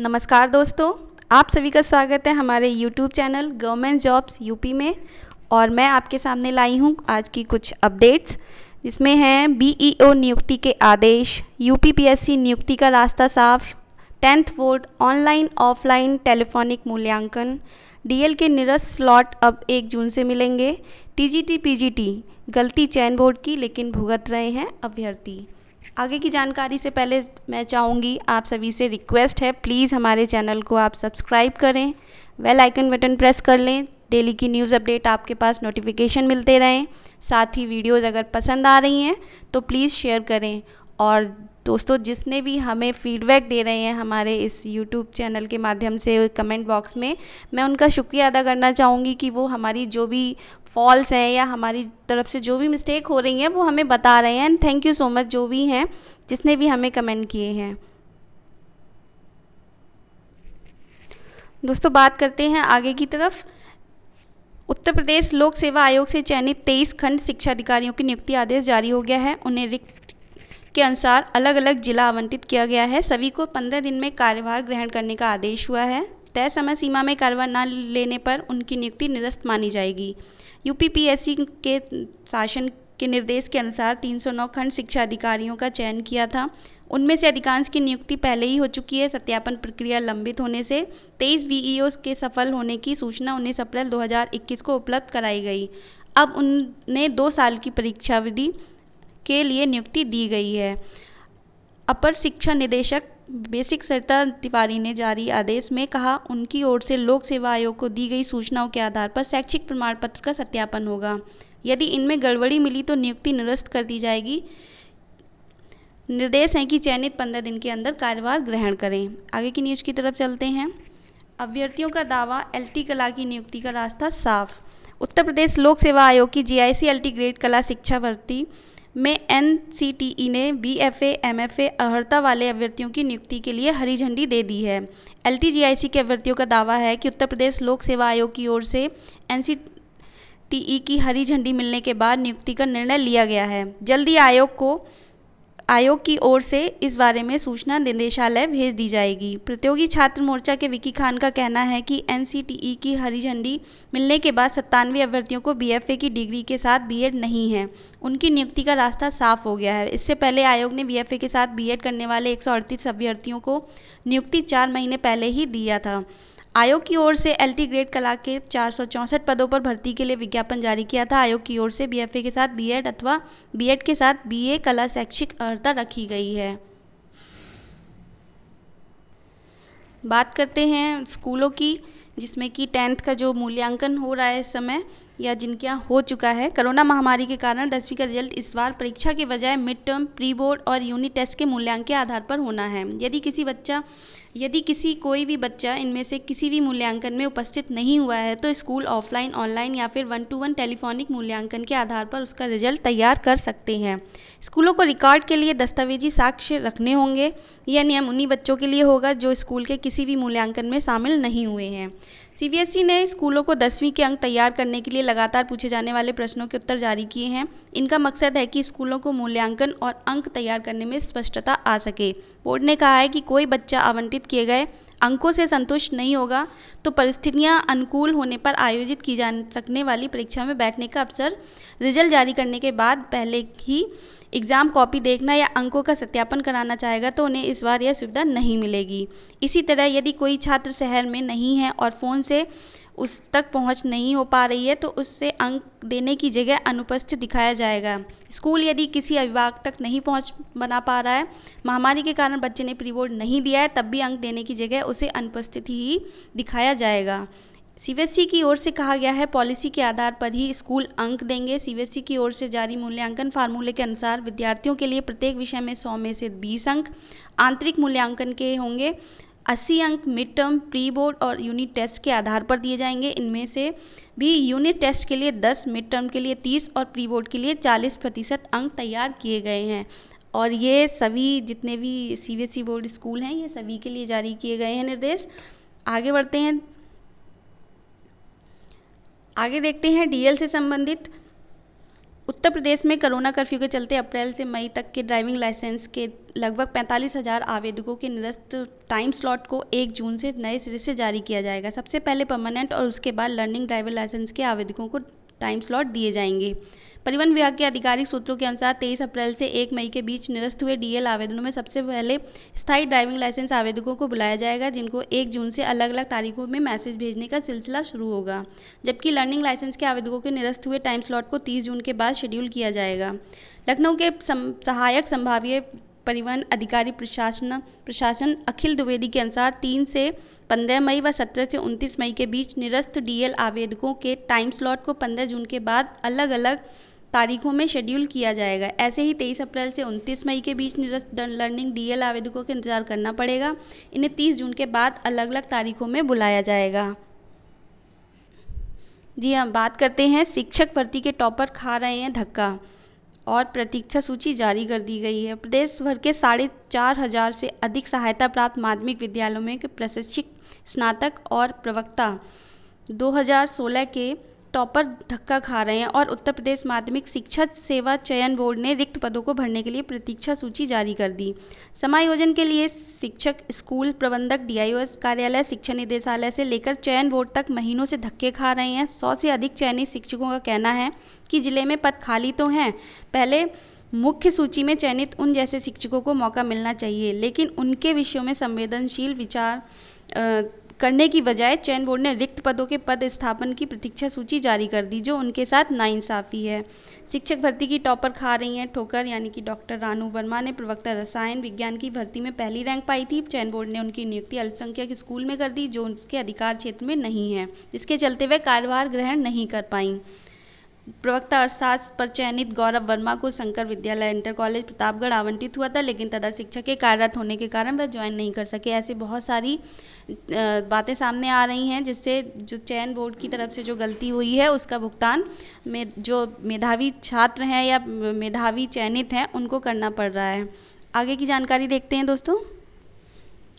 नमस्कार दोस्तों आप सभी का स्वागत है हमारे YouTube channel government jobs UP में और मैं आपके सामने लाई हूं आज की कुछ अपडेट्स जिसमें हैं बी e नियुक्ति के आदेश यूपीपीएससी नियुक्ति का रास्ता साफ tenth board online offline telephonic मूल्यांकन डीएल के निरस्त स्लॉट अब एक जून से मिलेंगे टी जी गलती चयन बोर्ड की लेकिन भुगत रहे हैं अभ्यर्थी आगे की जानकारी से पहले मैं चाहूँगी आप सभी से रिक्वेस्ट है प्लीज़ हमारे चैनल को आप सब्सक्राइब करें वेल आइकन बटन प्रेस कर लें डेली की न्यूज़ अपडेट आपके पास नोटिफिकेशन मिलते रहें साथ ही वीडियोज़ अगर पसंद आ रही हैं तो प्लीज़ शेयर करें और दोस्तों जिसने भी हमें फीडबैक दे रहे हैं हमारे इस यूट्यूब चैनल के माध्यम से कमेंट बॉक्स में मैं उनका शुक्रिया अदा करना चाहूँगी कि वो हमारी जो भी फॉल्स हैं या हमारी तरफ से जो भी मिस्टेक हो रही हैं वो हमें बता रहे हैं and thank you so much जो भी हैं जिसने भी हमें कमेंट किए हैं दोस्तों बात करते हैं आगे की तरफ उत्तर प्रदेश लोक सेवा आयोग से चयनित तेईस खंड शिक्षा अधिकारियों की नियुक्ति आदेश जारी हो गया है उन्हें रिक्त के अनुसार अलग अलग जिला आवंटित किया गया है सभी को पंद्रह दिन में कार्यभार ग्रहण करने का आदेश हुआ है तय समय सीमा में कार्यभार न लेने पर उनकी नियुक्ति निरस्त मानी जाएगी यूपीपीएससी के शासन के निर्देश के अनुसार 309 खंड शिक्षा अधिकारियों का चयन किया था उनमें से अधिकांश की नियुक्ति पहले ही हो चुकी है सत्यापन प्रक्रिया लंबित होने से 23 वीईओ e के सफल होने की सूचना 19 अप्रैल 2021 को उपलब्ध कराई गई अब उन्हें दो साल की परीक्षा विधि के लिए नियुक्ति दी गई है अपर शिक्षा निदेशक बेसिक सरिता तिवारी ने जारी आदेश में कहा उनकी ओर से लोक सेवा आयोग को दी गई सूचनाओं के आधार पर शैक्षिक प्रमाण पत्र का सत्यापन होगा यदि इनमें गड़बड़ी मिली तो नियुक्ति निरस्त कर दी जाएगी निर्देश है कि चयनित पंद्रह दिन के अंदर कार्यभार ग्रहण करें आगे की न्यूज़ की तरफ चलते हैं अभ्यर्थियों का दावा एल कला की नियुक्ति का रास्ता साफ उत्तर प्रदेश लोक सेवा आयोग की जीआईसी एलटी ग्रेड कला शिक्षा भर्ती में एन e ने बी एफ ए अहर्ता वाले अभ्यर्थियों की नियुक्ति के लिए हरी झंडी दे दी है एल के अभ्यर्थियों का दावा है कि उत्तर प्रदेश लोक सेवा आयोग की ओर से एन ई e की हरी झंडी मिलने के बाद नियुक्ति का निर्णय लिया गया है जल्द ही आयोग को आयोग की ओर से इस बारे में सूचना निदेशालय भेज दी जाएगी प्रतियोगी छात्र मोर्चा के विकी खान का कहना है कि एन की हरी झंडी मिलने के बाद सत्तानवे अभ्यर्थियों को बी की डिग्री के साथ बी नहीं है उनकी नियुक्ति का रास्ता साफ हो गया है इससे पहले आयोग ने बी के साथ बी करने वाले एक अभ्यर्थियों को नियुक्ति चार महीने पहले ही दिया था आयोग की ओर से एलटी ग्रेड कला के चार पदों पर भर्ती के लिए विज्ञापन जारी किया था आयोग की ओर से बीएफए के साथ बीएड अथवा बीएड के साथ बीए कला शैक्षिक अर्ता रखी गई है बात करते हैं स्कूलों की जिसमें कि टेंथ का जो मूल्यांकन हो रहा है इस समय या जिनके यहाँ हो चुका है कोरोना महामारी के कारण दसवीं का रिजल्ट इस बार परीक्षा के बजाय मिड टर्म प्री बोर्ड और यूनिट टेस्ट के मूल्यांकन के आधार पर होना है यदि किसी बच्चा यदि किसी कोई भी बच्चा इनमें से किसी भी मूल्यांकन में उपस्थित नहीं हुआ है तो स्कूल ऑफलाइन ऑनलाइन या फिर वन टू वन टेलीफोनिक मूल्यांकन के आधार पर उसका रिजल्ट तैयार कर सकते हैं स्कूलों को रिकॉर्ड के लिए दस्तावेजी साक्ष्य रखने होंगे यह नियम उन्हीं बच्चों के लिए होगा जो स्कूल के किसी भी मूल्यांकन में शामिल नहीं हुए हैं सीबीएसई e ने स्कूलों को दसवीं के अंक तैयार करने के लिए लगातार पूछे जाने वाले प्रश्नों के उत्तर जारी किए हैं इनका मकसद है कि स्कूलों को मूल्यांकन और अंक तैयार करने में स्पष्टता आ सके बोर्ड ने कहा है कि कोई बच्चा आवंटित किए गए अंकों से संतुष्ट नहीं होगा तो परिस्थितियां अनुकूल होने पर आयोजित की जा सकने वाली परीक्षा में बैठने का अवसर रिजल्ट जारी करने के बाद पहले ही एग्ज़ाम कॉपी देखना या अंकों का सत्यापन कराना चाहेगा तो उन्हें इस बार यह सुविधा नहीं मिलेगी इसी तरह यदि कोई छात्र शहर में नहीं है और फ़ोन से उस तक पहुँच नहीं हो पा रही है तो उससे अंक देने की जगह अनुपस्थित दिखाया जाएगा स्कूल यदि किसी अभिभावक तक नहीं पहुँच बना पा रहा है महामारी के कारण बच्चे ने प्री बोर्ड नहीं दिया है तब भी अंक देने की जगह उसे अनुपस्थित ही दिखाया जाएगा सी की ओर से कहा गया है पॉलिसी के आधार पर ही स्कूल अंक देंगे सी की ओर से जारी मूल्यांकन फार्मूले के अनुसार विद्यार्थियों के लिए प्रत्येक विषय में सौ में से बीस अंक आंतरिक मूल्यांकन के होंगे अस्सी अंक मिड टर्म प्री बोर्ड और यूनिट टेस्ट के आधार पर दिए जाएंगे इनमें से भी यूनिट टेस्ट के लिए 10 मिड टर्म के लिए 30 और प्री बोर्ड के लिए 40 प्रतिशत अंक तैयार किए गए हैं और ये सभी जितने भी ई बोर्ड स्कूल हैं ये सभी के लिए जारी किए गए हैं निर्देश आगे बढ़ते हैं आगे देखते हैं डीएल से संबंधित उत्तर प्रदेश में कोरोना कर्फ्यू के चलते अप्रैल से मई तक के ड्राइविंग लाइसेंस के लगभग पैंतालीस हजार आवेदकों के निरस्त टाइम स्लॉट को 1 जून से नए सिरे से जारी किया जाएगा सबसे पहले परमानेंट और उसके बाद लर्निंग ड्राइविंग लाइसेंस के आवेदकों को टाइम स्लॉट दिए जाएंगे परिवहन विभाग के आधिकारिक सूत्रों के अनुसार तेईस अप्रैल से एक मई के बीच निरस्त हुए डीएल आवेदनों में सबसे पहले स्थायी ड्राइविंग लाइसेंस आवेदकों को बुलाया जाएगा जिनको एक जून से अलग अलग तारीखों में मैसेज भेजने का सिलसिला शुरू होगा जबकि लर्निंग लाइसेंस के आवेदकों के निरस्त हुए टाइम स्लॉट को तीस जून के बाद शेड्यूल किया जाएगा लखनऊ के सहायक संभावीय परिवहन अधिकारी प्रशासन प्रशासन अखिल द्विवेदी के अनुसार तीन से पंद्रह मई व सत्रह से उनतीस मई के बीच निरस्त डीएल आवेदकों के टाइम स्लॉट को पंद्रह जून के बाद अलग अलग तारीखों में शेड्यूल किया जाएगा ऐसे ही तेईस अप्रैल से उनतीस मई के बीच निरस्त लर्निंग डीएल आवेदकों का इंतजार करना पड़ेगा इन्हें तीस जून के बाद अलग अलग तारीखों में बुलाया जाएगा जी हम हाँ, बात करते हैं शिक्षक भर्ती के टॉपर खा रहे हैं धक्का और प्रतीक्षा सूची जारी कर दी गई है प्रदेश भर के साढ़े चार हजार से अधिक सहायता प्राप्त माध्यमिक विद्यालयों में प्रशिक्षित स्नातक और प्रवक्ता 2016 के टॉपर धक्का खा रहे हैं और उत्तर प्रदेश माध्यमिक शिक्षा सेवा चयन बोर्ड ने रिक्त पदों को भरने के लिए प्रतीक्षा सूची जारी कर दी समायोजन के लिए शिक्षक स्कूल प्रबंधक डीआईओएस कार्यालय शिक्षा निदेशालय से लेकर चयन बोर्ड तक महीनों से धक्के खा रहे हैं सौ से अधिक चयनित शिक्षकों का कहना है कि जिले में पद खाली तो हैं पहले मुख्य सूची में चयनित उन जैसे शिक्षकों को मौका मिलना चाहिए लेकिन उनके विषयों में संवेदनशील विचार करने की बजाय चयन बोर्ड ने रिक्त पदों के पद स्थापन की प्रतीक्षा सूची जारी कर दी जो उनके साथ नाइंसाफी है शिक्षक भर्ती की टॉपर खा रही हैं ठोकर यानी कि डॉक्टर रानू वर्मा ने प्रवक्ता रसायन विज्ञान की भर्ती में पहली रैंक पाई थी चयन बोर्ड ने उनकी नियुक्ति अल्पसंख्यक स्कूल में कर दी जो उनके अधिकार क्षेत्र में नहीं है इसके चलते वह कार्यभार ग्रहण नहीं कर पाई प्रवक्ता अर्थशास्त्र पर चयनित गौरव वर्मा को शंकर विद्यालय इंटर कॉलेज प्रतापगढ़ आवंटित हुआ था लेकिन तदा शिक्षक के कार्यरत होने के कारण वह ज्वाइन नहीं कर सके ऐसी बहुत सारी बातें सामने आ रही हैं जिससे जो चयन बोर्ड की तरफ से जो गलती हुई है उसका भुगतान में जो मेधावी छात्र हैं या मेधावी चयनित हैं उनको करना पड़ रहा है आगे की जानकारी देखते हैं दोस्तों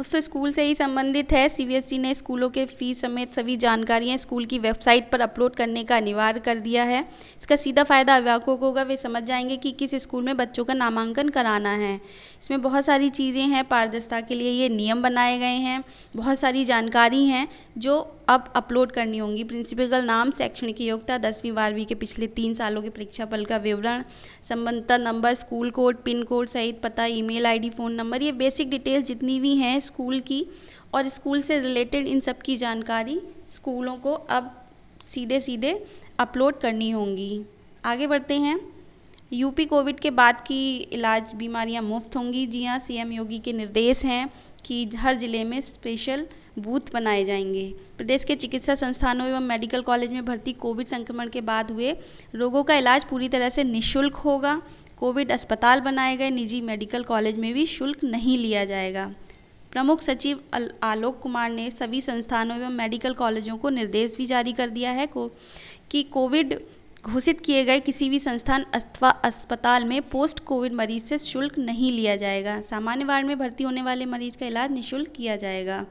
दोस्तों स्कूल से ही संबंधित है सीबीएसई e ने स्कूलों के फीस समेत सभी जानकारियां स्कूल की वेबसाइट पर अपलोड करने का अनिवार्य कर दिया है इसका सीधा फायदा अभिभावकों को होगा वे समझ जाएंगे कि किस स्कूल में बच्चों का नामांकन कराना है इसमें बहुत सारी चीज़ें हैं पारदर्शिता के लिए ये नियम बनाए गए हैं बहुत सारी जानकारी हैं जो अब अपलोड करनी होंगी प्रिंसिपल नाम शैक्षणिक योग्यता दसवीं बारहवीं के पिछले तीन सालों के परीक्षा फल का विवरण संबंधता number school code pin code सहित पता ईमेल आईडी फ़ोन नंबर ये बेसिक डिटेल्स जितनी भी हैं स्कूल की और स्कूल से रिलेटेड इन सब की जानकारी स्कूलों को अब सीधे सीधे अपलोड करनी होंगी आगे बढ़ते हैं यूपी कोविड के बाद की इलाज बीमारियां मुफ्त होंगी जी हाँ सीएम योगी के निर्देश हैं कि हर जिले में स्पेशल बूथ बनाए जाएंगे प्रदेश के चिकित्सा संस्थानों एवं मेडिकल कॉलेज में भर्ती कोविड संक्रमण के बाद हुए रोगों का इलाज पूरी तरह से निःशुल्क होगा कोविड अस्पताल बनाए गए निजी मेडिकल कॉलेज में भी शुल्क नहीं लिया जाएगा प्रमुख सचिव आलोक कुमार ने सभी संस्थानों एवं मेडिकल कॉलेजों को निर्देश भी जारी कर दिया है को, कि कोविड घोषित किए गए किसी भी संस्थान अथवा अस्पताल में पोस्ट कोविड मरीज से शुल्क नहीं लिया जाएगा सामान्य वार्ड में भर्ती होने वाले मरीज का इलाज निःशुल्क किया जाएगा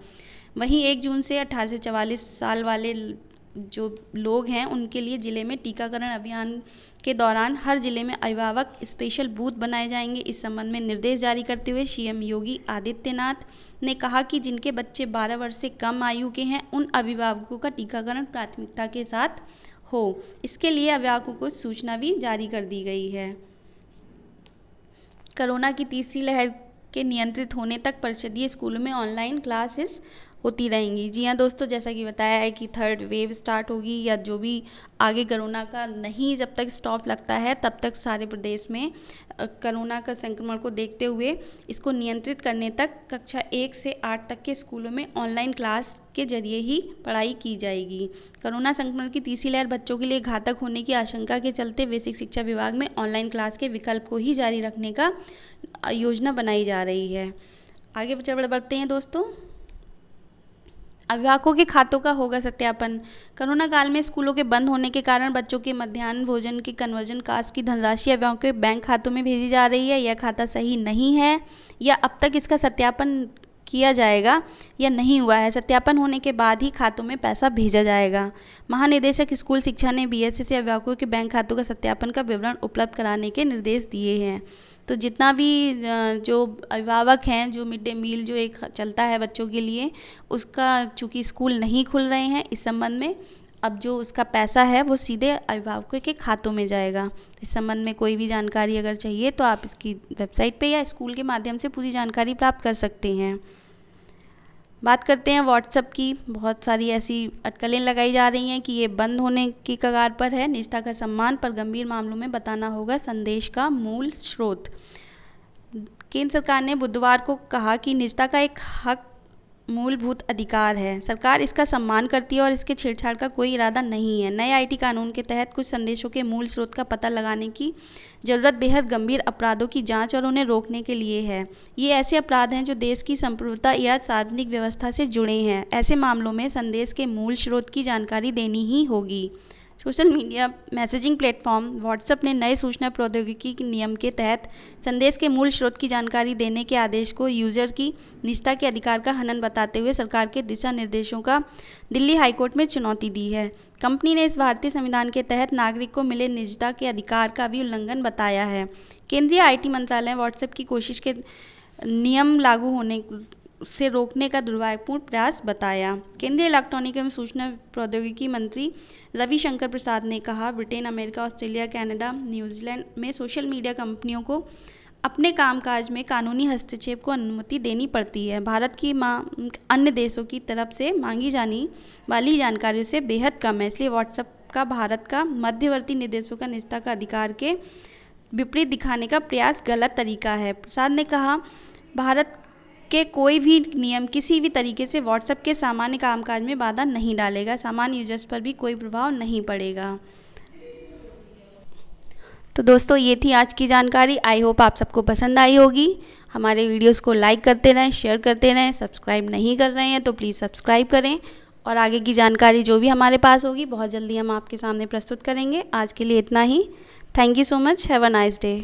वहीं एक जून से अठारह से चवालीस साल वाले जो लोग हैं उनके लिए ज़िले में टीकाकरण अभियान के दौरान हर जिले में अभिभावक स्पेशल बूथ बनाए जाएंगे इस संबंध में निर्देश जारी करते हुए सीएम योगी आदित्यनाथ ने कहा कि जिनके बच्चे 12 वर्ष से कम आयु के हैं उन अभिभावकों का टीकाकरण प्राथमिकता के साथ हो इसके लिए अभिभावकों को सूचना भी जारी कर दी गई है कोरोना की तीसरी लहर के नियंत्रित होने तक परिषदीय स्कूलों में ऑनलाइन क्लासेस होती रहेंगी जी हाँ दोस्तों जैसा कि बताया है कि थर्ड वेव स्टार्ट होगी या जो भी आगे कोरोना का नहीं जब तक स्टॉप लगता है तब तक सारे प्रदेश में कोरोना का संक्रमण को देखते हुए इसको नियंत्रित करने तक कक्षा एक से आठ तक के स्कूलों में ऑनलाइन क्लास के जरिए ही पढ़ाई की जाएगी कोरोना संक्रमण की तीसरी लहर बच्चों के लिए घातक होने की आशंका के चलते बेसिक शिक्षा विभाग में ऑनलाइन क्लास के विकल्प को ही जारी रखने का योजना बनाई जा रही है आगे बढ़ते हैं दोस्तों अभिभावकों के खातों का होगा सत्यापन कोरोना काल में स्कूलों के बंद होने के कारण बच्चों के मध्यान्ह भोजन के कन्वर्जन कास्ट की धनराशि अभिभावकों के बैंक खातों में भेजी जा रही है यह खाता सही नहीं है या अब तक इसका सत्यापन किया जाएगा या नहीं हुआ है सत्यापन होने के बाद ही खातों में पैसा भेजा जाएगा महानिदेशक स्कूल शिक्षा ने बी एस एस अभिभावकों के बैंक खातों का सत्यापन का विवरण उपलब्ध कराने के निर्देश दिए हैं तो जितना भी जो अभिभावक हैं जो मिड डे मील जो एक चलता है बच्चों के लिए उसका चूंकि स्कूल नहीं खुल रहे हैं इस संबंध में अब जो उसका पैसा है वो सीधे अभिभावकों के खातों में जाएगा इस संबंध में कोई भी जानकारी अगर चाहिए तो आप इसकी वेबसाइट पे या स्कूल के माध्यम से पूरी जानकारी प्राप्त कर सकते हैं बात करते हैं व्हाट्सअप की बहुत सारी ऐसी अटकलें लगाई जा रही हैं कि ये बंद होने की कगार पर है निष्ठा का सम्मान पर गंभीर मामलों में बताना होगा संदेश का मूल स्रोत केंद्र सरकार ने बुधवार को कहा कि निष्ठा का एक हक मूलभूत अधिकार है सरकार इसका सम्मान करती है और इसके छेड़छाड़ का कोई इरादा नहीं है नए आईटी कानून के तहत कुछ संदेशों के मूल स्रोत का पता लगाने की ज़रूरत बेहद गंभीर अपराधों की जांच और उन्हें रोकने के लिए है ये ऐसे अपराध हैं जो देश की संप्रभुता या सार्वजनिक व्यवस्था से जुड़े हैं ऐसे मामलों में संदेश के मूल स्रोत की जानकारी देनी ही होगी social media messaging platform WhatsApp ने नए सूचना प्रौद्योगिकी नियम के तहत संदेश के मूल स्रोत की जानकारी देने के आदेश को यूजर की निजता के अधिकार का हनन बताते हुए सरकार के दिशा निर्देशों का दिल्ली हाईकोर्ट में चुनौती दी है कंपनी ने इस भारतीय संविधान के तहत नागरिक को मिले निजता के अधिकार का भी उल्लंघन बताया है केंद्रीय आईटी मंत्रालय व्हाट्सएप की कोशिश के नियम लागू होने से रोकने का दुर्भाग्यपूर्ण प्रयास बताया केंद्रीय इलेक्ट्रॉनिक एवं सूचना प्रौद्योगिकी मंत्री रविशंकर प्रसाद ने कहा Britain America Australia Canada New Zealand में सोशल मीडिया कंपनियों को अपने कामकाज में कानूनी हस्तक्षेप को अनुमति देनी पड़ती है भारत की मांग अन्य देशों की तरफ से मांगी जानी वाली जानकारियों से बेहद कम है इसलिए व्हाट्सएप का भारत का मध्यवर्ती निर्देशों का निष्ठा का अधिकार के विपरीत दिखाने का प्रयास गलत तरीका है प्रसाद ने कहा भारत के कोई भी नियम किसी भी तरीके से व्हाट्सएप के सामान्य कामकाज में बाधा नहीं डालेगा सामान्य यूजर्स पर भी कोई प्रभाव नहीं पड़ेगा तो दोस्तों ये थी आज की जानकारी आई होप आप सबको पसंद आई होगी हमारे वीडियोस को लाइक करते रहें शेयर करते रहें सब्सक्राइब नहीं कर रहे हैं तो प्लीज़ सब्सक्राइब करें और आगे की जानकारी जो भी हमारे पास होगी बहुत जल्दी हम आपके सामने प्रस्तुत करेंगे आज के लिए इतना ही thank you so much have a nice day